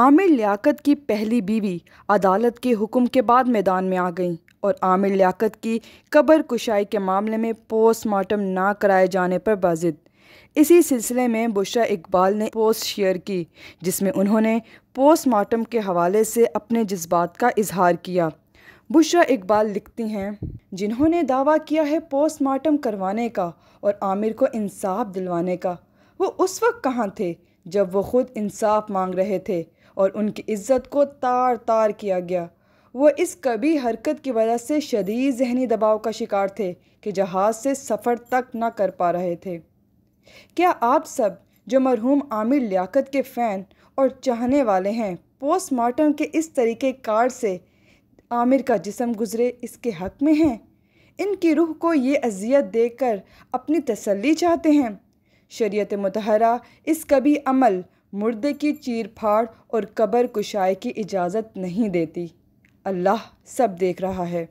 आमिर लियाकत की पहली बीवी अदालत के हुक्म के बाद मैदान में आ गई और आमिर लियाकत की कब्र कुशाई के मामले में पोस्टमार्टम ना कराए जाने पर बाजिद इसी सिलसिले में बुशरा इकबाल ने पोस्ट शेयर की जिसमें उन्होंने पोस्टमार्टम के हवाले से अपने जज्बात का इजहार किया बुशरा इकबाल लिखती हैं जिन्होंने दावा किया है पोस्टमार्टम करवाने का और आमिर को इंसाफ दिलवाने का वो उस वक्त कहाँ थे जब वो ख़ुद इंसाफ मांग रहे थे और उनकी इज़्ज़त को तार तार किया गया वो इस कभी हरकत की वजह से शदीद जहनी दबाव का शिकार थे कि जहाज़ से सफ़र तक ना कर पा रहे थे क्या आप सब जो मरहूम आमिर लियाकत के फ़ैन और चाहने वाले हैं पोस्टमार्टम के इस तरीके कार से आमिर का जिसम गुज़रे इसके हक़ में हैं इनकी रूह को ये अजियत देकर अपनी तसल्ली चाहते हैं शरीयत मतहरा इस कभी अमल मुर्दे की चीर फाड़ और कबर कुशाई की इजाज़त नहीं देती अल्लाह सब देख रहा है